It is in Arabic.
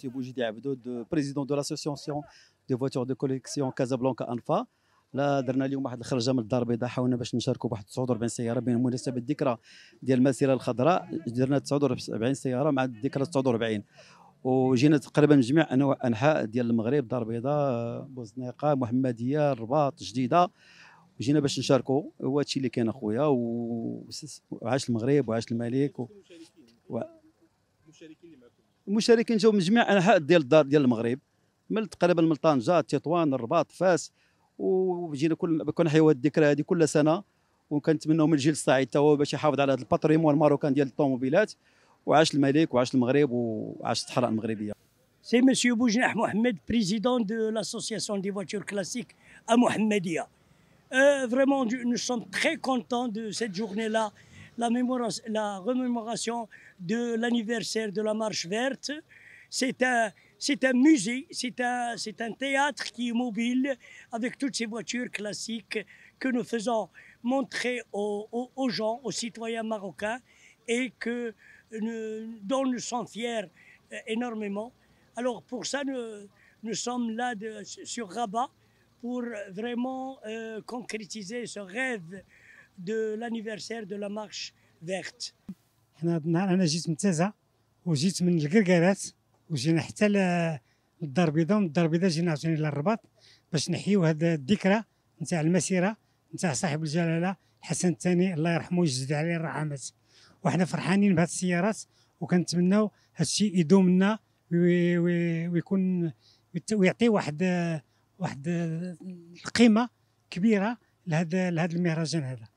M. Boujidi de président de l'association des voitures de collection Casablanca Anfa. لا درنا اليوم واحد الخرجه من الدار البيضاء حاولنا باش نشاركوا بواحد 49 سياره بمناسبه الذكرى ديال المسيره الخضراء درنا 49 سياره مع الذكرى 49 وجينا تقريبا من جميع انواع انحاء ديال المغرب دار البيضاء بوزنيقه محمديه الرباط جديده وجينا باش نشاركوا هو هادشي اللي كاين اخويا وعاش المغرب وعاش الملك و... و... المشاركين اللي معكم المشاركين جاوا من جميع انحاء ديال الدار ديال المغرب من تقريبا من طنجه تطوان الرباط فاس وجينا كل كنا حيوا الذكرى هذه كل سنه وكنتمنوا من الجيل الصاعد حتى هو باش يحافظ على هذا الباتريمون الماروكان ديال الطوموبيلات وعاش الملك وعاش المغرب وعاش الصحراء المغربيه سي مسيو بوجناح محمد بريزيدون دو لاسوسياسيون دي فواتور كلاسيك المحمديه فريمون نو سوم تري كونتون دو سيت جورني لا la, remémoration de l'anniversaire de la Marche verte. C'est un, un musée, c'est un, un théâtre qui est mobile avec toutes ces voitures classiques que nous faisons montrer aux, gens, aux citoyens marocains et que, dont nous sommes fiers euh, énormément. Alors pour ça, nous, sommes là de, sur Rabat pour vraiment euh, concrétiser ce rêve de l'anniversaire de la marche verte. حنا هذا النهار انا جيت من تازه وجيت من الكركرات وجينا حتى للدار البيضاء ومن الدار البيضاء جينا عاوتاني للرباط باش نحيوا هذه الذكرى نتاع المسيره نتاع صاحب الجلاله حسن الثاني الله يرحمه ويجزد عليه الرحمات وحنا فرحانين بهذه السيارات وكنتمناو هذا الشيء يدوم لنا ويكون ويعطي واحد واحد القيمه كبيره لهذا لهذا المهرجان هذا